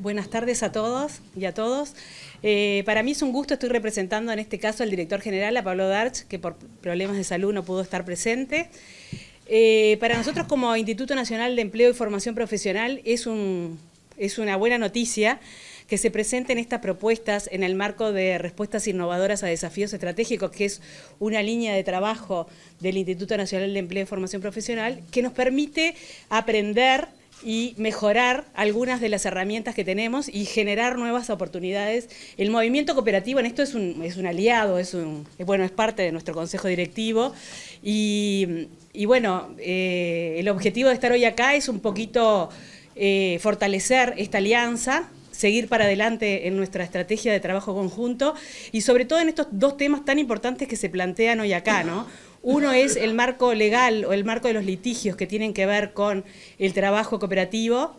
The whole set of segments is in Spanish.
Buenas tardes a todos y a todos. Eh, para mí es un gusto, estoy representando en este caso al director general, a Pablo Darch, que por problemas de salud no pudo estar presente. Eh, para nosotros como Instituto Nacional de Empleo y Formación Profesional es una buena noticia que se presenten estas propuestas en el marco de respuestas innovadoras a desafíos estratégicos, que es una línea de trabajo del Instituto Nacional de Empleo y Formación Profesional, que nos permite aprender y mejorar algunas de las herramientas que tenemos y generar nuevas oportunidades. El movimiento cooperativo en esto es un, aliado, es, un, bueno, es parte de nuestro consejo directivo y, bueno, eh, el objetivo de estar hoy acá es un poquito eh, fortalecer esta alianza seguir para adelante en nuestra estrategia de trabajo conjunto y sobre todo en estos dos temas tan importantes que se plantean hoy acá, ¿no? Uno es el marco legal o el marco de los litigios que tienen que ver con el trabajo cooperativo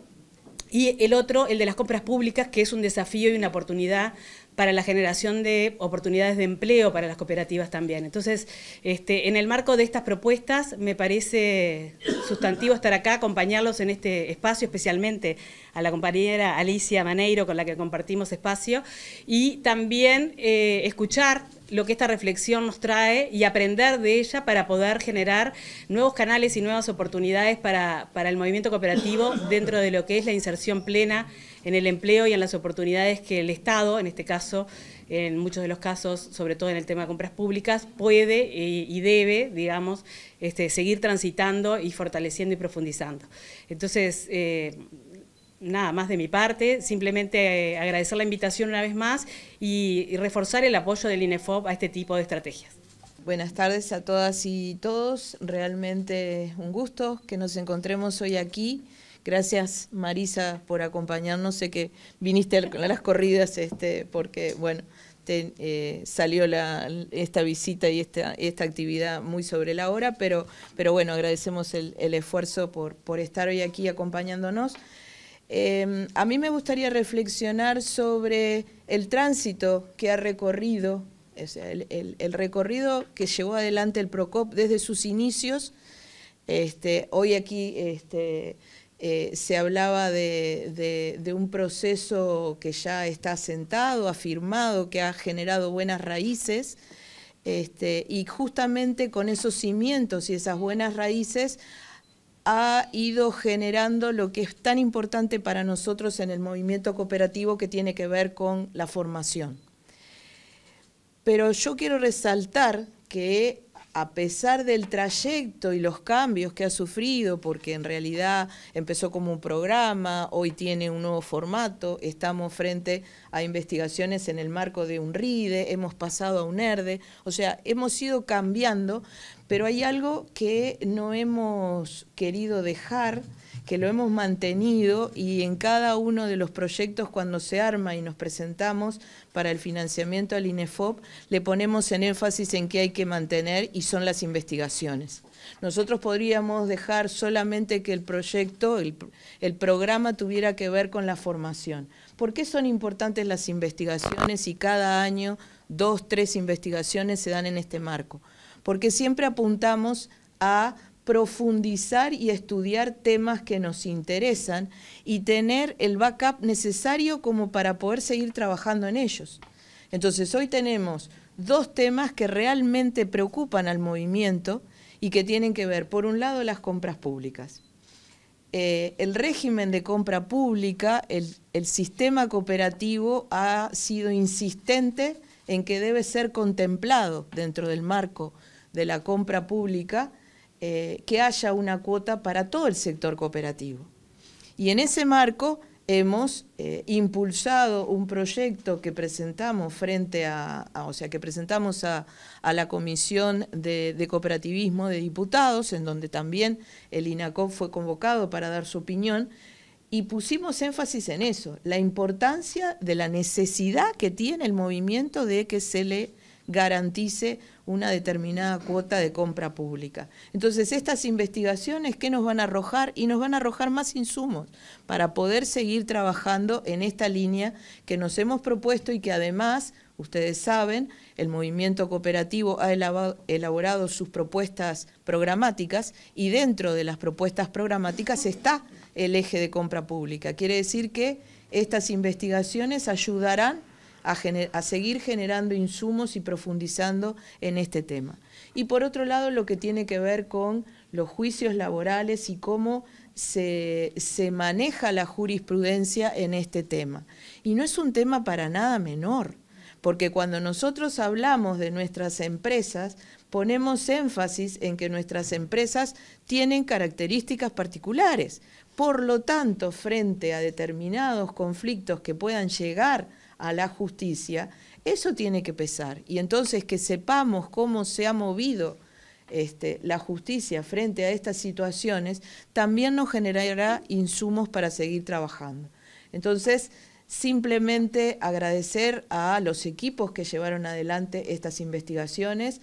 y el otro, el de las compras públicas, que es un desafío y una oportunidad para la generación de oportunidades de empleo para las cooperativas también. Entonces, este, en el marco de estas propuestas, me parece sustantivo estar acá, acompañarlos en este espacio, especialmente a la compañera Alicia Maneiro, con la que compartimos espacio, y también eh, escuchar lo que esta reflexión nos trae y aprender de ella para poder generar nuevos canales y nuevas oportunidades para, para el movimiento cooperativo dentro de lo que es la inserción plena en el empleo y en las oportunidades que el Estado, en este caso, en muchos de los casos, sobre todo en el tema de compras públicas, puede y debe, digamos, este, seguir transitando y fortaleciendo y profundizando. Entonces, eh, nada más de mi parte, simplemente eh, agradecer la invitación una vez más y, reforzar el apoyo del INEFOB a este tipo de estrategias. Buenas tardes a todas y todos, realmente un gusto que nos encontremos hoy aquí. Gracias Marisa por acompañarnos. Sé que viniste a las corridas este, porque, bueno, te, eh, salió esta visita y esta, actividad muy sobre la hora, pero, bueno, agradecemos el, esfuerzo por, estar hoy aquí acompañándonos. Em, a mí me gustaría reflexionar sobre el tránsito que ha recorrido, el, recorrido que llevó adelante el PROCOP desde sus inicios. Este, hoy aquí este, eh, se hablaba de, un proceso que ya está asentado, afirmado, que ha generado buenas raíces, este, y justamente con esos cimientos y esas buenas raíces ha ido generando lo que es tan importante para nosotros en el movimiento cooperativo que tiene que ver con la formación. Pero yo quiero resaltar que a pesar del trayecto y los cambios que ha sufrido, porque en realidad empezó como un programa, hoy tiene un nuevo formato, estamos frente a investigaciones en el marco de un RIDE, hemos pasado a un ERDE, e, o sea, hemos ido cambiando, pero hay algo que no hemos querido dejar que lo hemos mantenido y en cada uno de los proyectos cuando se arma y nos presentamos para el financiamiento al INEFOP, le ponemos en énfasis en que hay que mantener y son las investigaciones. Nosotros podríamos dejar solamente que el proyecto, el, el, programa tuviera que ver con la formación. ¿Por qué son importantes las investigaciones y cada año dos, tres investigaciones se dan en este marco? Porque siempre apuntamos a profundizar y estudiar temas que nos interesan y tener el backup necesario como para poder seguir trabajando en ellos. Entonces hoy tenemos dos temas que realmente preocupan al movimiento y que tienen que ver, por un lado, las compras públicas. Eh, el régimen de compra pública, el sistema cooperativo ha sido insistente en que debe ser contemplado dentro del marco de la compra pública eh, que haya una cuota para todo el sector cooperativo. Y en ese marco hemos eh, impulsado un proyecto que presentamos frente a, o sea, que presentamos a, la Comisión de, de, Cooperativismo de Diputados, en donde también el INACOP fue convocado para dar su opinión, y pusimos énfasis en eso, la importancia de la necesidad que tiene el movimiento de que se le garantice una determinada cuota de compra pública. Entonces, estas investigaciones, ¿qué nos van a arrojar? Y nos van a arrojar más insumos para poder seguir trabajando en esta línea que nos hemos propuesto y que además, ustedes saben, el movimiento cooperativo ha elaborado sus propuestas programáticas y dentro de las propuestas programáticas está el eje de compra pública. Quiere decir que estas investigaciones ayudarán a, seguir generando insumos y profundizando en este tema. Y por otro lado, lo que tiene que ver con los juicios laborales y cómo se maneja la jurisprudencia en este tema. Y no es un tema para nada menor, porque cuando nosotros hablamos de nuestras empresas, ponemos énfasis en que nuestras empresas tienen características particulares. Por lo tanto, frente a determinados conflictos que puedan llegar a la justicia, eso tiene que pesar. Y entonces que sepamos cómo se ha movido este, la justicia frente a estas situaciones, también nos generará insumos para seguir trabajando. Entonces, simplemente agradecer a los equipos que llevaron adelante estas investigaciones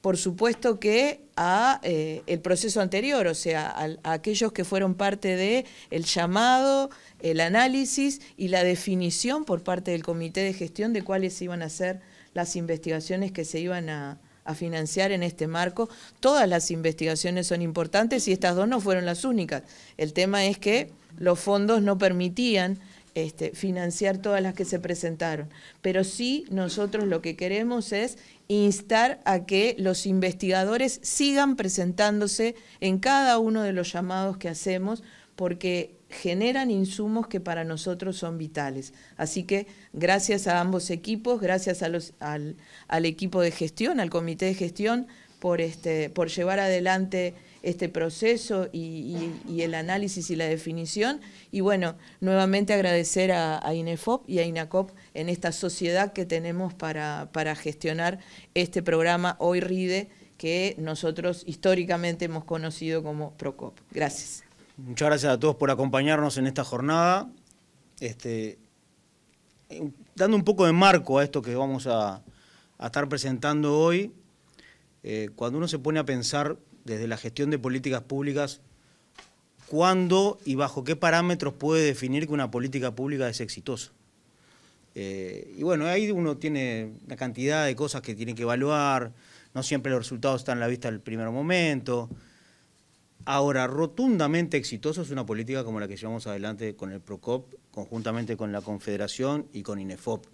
por supuesto que a eh, el proceso anterior, o sea, a, aquellos que fueron parte de el llamado, el análisis y la definición por parte del comité de gestión de cuáles iban a ser las investigaciones que se iban a financiar en este marco. Todas las investigaciones son importantes y estas dos no fueron las únicas. El tema es que los fondos no permitían este, financiar todas las que se presentaron. Pero sí nosotros lo que queremos es instar a que los investigadores sigan presentándose en cada uno de los llamados que hacemos porque generan insumos que para nosotros son vitales. Así que gracias a ambos equipos, gracias al, equipo de gestión, al comité de gestión, por, este, por llevar adelante este proceso y, el análisis y la definición. Y bueno, nuevamente agradecer a, INEFOP y a INACOP en esta sociedad que tenemos para, para gestionar este programa Hoy RIDE, que nosotros históricamente hemos conocido como PROCOP. Gracias. Muchas gracias a todos por acompañarnos en esta jornada. Este, dando un poco de marco a esto que vamos a, estar presentando hoy, eh, cuando uno se pone a pensar desde la gestión de políticas públicas, cuándo y bajo qué parámetros puede definir que una política pública es exitosa. Eh, y bueno, ahí uno tiene una cantidad de cosas que tiene que evaluar, no siempre los resultados están a la vista del primer momento. Ahora, rotundamente exitoso es una política como la que llevamos adelante con el PROCOP, conjuntamente con la Confederación y con INEFOP.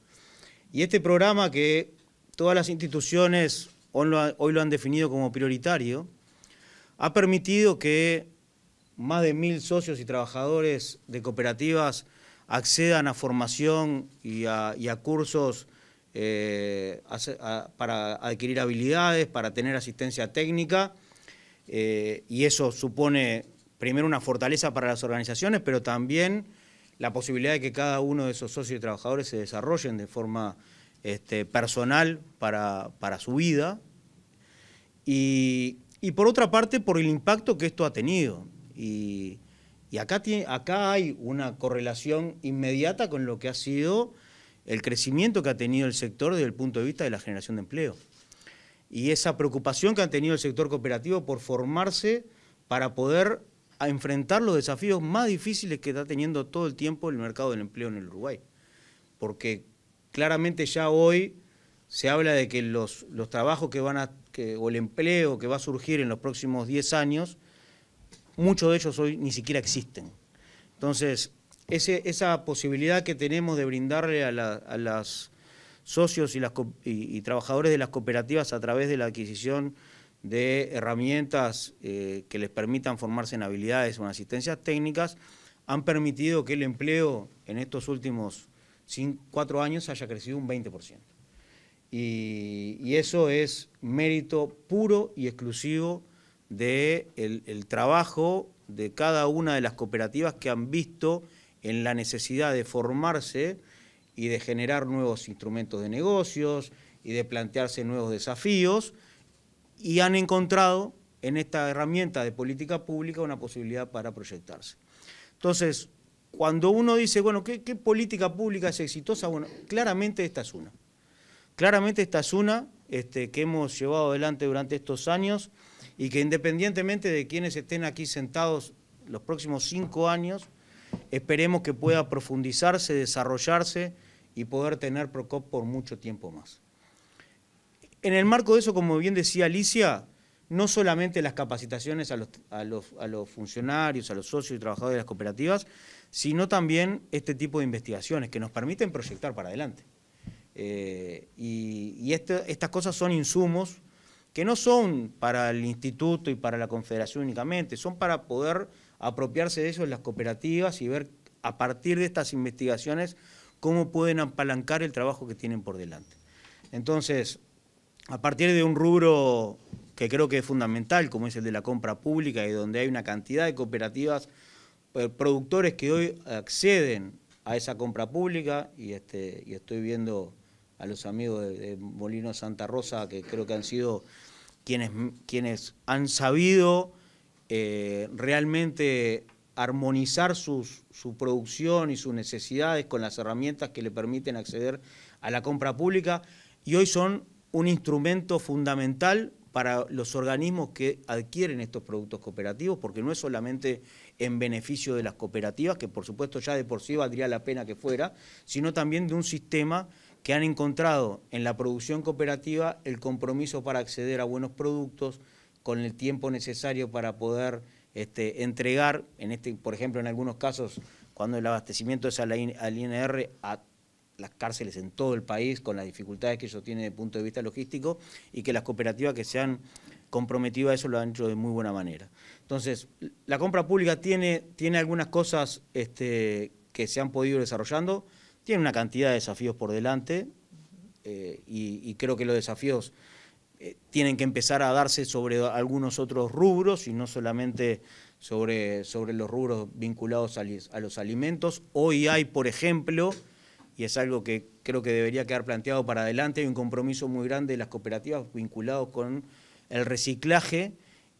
Y este programa que todas las instituciones hoy lo han definido como prioritario, ha permitido que más de mil socios y trabajadores de cooperativas accedan a formación y a, cursos eh, para adquirir habilidades, para tener asistencia técnica, eh, y eso supone primero una fortaleza para las organizaciones, pero también la posibilidad de que cada uno de esos socios y trabajadores se desarrollen de forma este, personal para, para su vida. Y y por otra parte por el impacto que esto ha tenido. Y, acá, tiene, acá hay una correlación inmediata con lo que ha sido el crecimiento que ha tenido el sector desde el punto de vista de la generación de empleo. Y esa preocupación que ha tenido el sector cooperativo por formarse para poder enfrentar los desafíos más difíciles que está teniendo todo el tiempo el mercado del empleo en el Uruguay. Porque claramente ya hoy se habla de que los, los trabajos que van a o el empleo que va a surgir en los próximos 10 años, muchos de ellos hoy ni siquiera existen. Entonces, esa posibilidad que tenemos de brindarle a, los las socios y, trabajadores de las cooperativas a través de la adquisición de herramientas eh, que les permitan formarse en habilidades o en asistencias técnicas, han permitido que el empleo en estos últimos 4 cuatro años haya crecido un 20%. Y, eso es mérito puro y exclusivo del trabajo de cada una de las cooperativas que han visto en la necesidad de formarse y de generar nuevos instrumentos de negocios y de plantearse nuevos desafíos y han encontrado en esta herramienta de política pública una posibilidad para proyectarse. Entonces, cuando uno dice, bueno, qué política pública es exitosa? Bueno, claramente esta es una. Claramente esta es una este, que hemos llevado adelante durante estos años y que independientemente de quienes estén aquí sentados los próximos cinco años, esperemos que pueda profundizarse, desarrollarse y poder tener PROCOP por mucho tiempo más. En el marco de eso, como bien decía Alicia, no solamente las capacitaciones a los, funcionarios, a los socios y trabajadores de las cooperativas, sino también este tipo de investigaciones que nos permiten proyectar para adelante. Eh, y, estas cosas son insumos que no son para el instituto y para la confederación únicamente, son para poder apropiarse de eso en las cooperativas y ver a partir de estas investigaciones cómo pueden apalancar el trabajo que tienen por delante. Entonces, a partir de un rubro que creo que es fundamental, como es el de la compra pública, y donde hay una cantidad de cooperativas, eh, productores que hoy acceden a esa compra pública, y este, estoy viendo a los amigos de, Molino Santa Rosa, que creo que han sido quienes, quienes han sabido eh, realmente armonizar sus, su producción y sus necesidades con las herramientas que le permiten acceder a la compra pública y hoy son un instrumento fundamental para los organismos que adquieren estos productos cooperativos, porque no es solamente en beneficio de las cooperativas, que por supuesto ya de por sí valdría la pena que fuera, sino también de un sistema que han encontrado en la producción cooperativa el compromiso para acceder a buenos productos con el tiempo necesario para poder este, entregar, en este, por ejemplo, en algunos casos, cuando el abastecimiento es al, INR a las cárceles en todo el país, con las dificultades que eso tiene desde el punto de vista logístico, y que las cooperativas que se han comprometido a eso lo han hecho de muy buena manera. Entonces, la compra pública tiene, algunas cosas este, que se han podido desarrollando, tiene una cantidad de desafíos por delante eh, y, creo que los desafíos eh, tienen que empezar a darse sobre algunos otros rubros y no solamente sobre, sobre los rubros vinculados a, a los alimentos. Hoy hay, por ejemplo, y es algo que creo que debería quedar planteado para adelante, hay un compromiso muy grande de las cooperativas vinculados con el reciclaje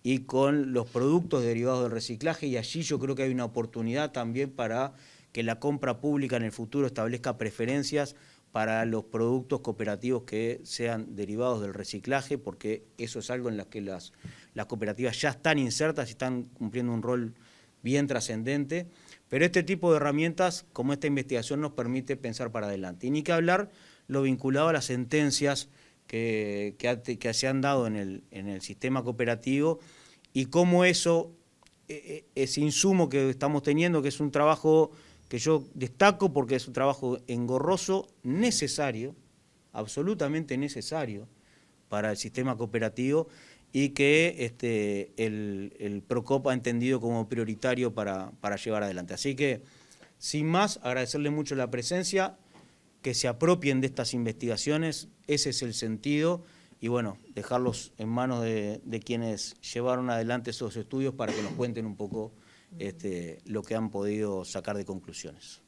y con los productos derivados del reciclaje y allí yo creo que hay una oportunidad también para que la compra pública en el futuro establezca preferencias para los productos cooperativos que sean derivados del reciclaje, porque eso es algo en lo que las, cooperativas ya están insertas y están cumpliendo un rol bien trascendente. Pero este tipo de herramientas, como esta investigación, nos permite pensar para adelante. Y ni que hablar lo vinculado a las sentencias que, se han dado en el, en el sistema cooperativo y cómo eso, eh, eh, ese insumo que estamos teniendo, que es un trabajo que yo destaco porque es un trabajo engorroso, necesario, absolutamente necesario para el sistema cooperativo y que este, el, el, PROCOP ha entendido como prioritario para, para llevar adelante. Así que, sin más, agradecerle mucho la presencia, que se apropien de estas investigaciones, ese es el sentido, y bueno, dejarlos en manos de quienes llevaron adelante esos estudios para que nos cuenten un poco este, lo que han podido sacar de conclusiones.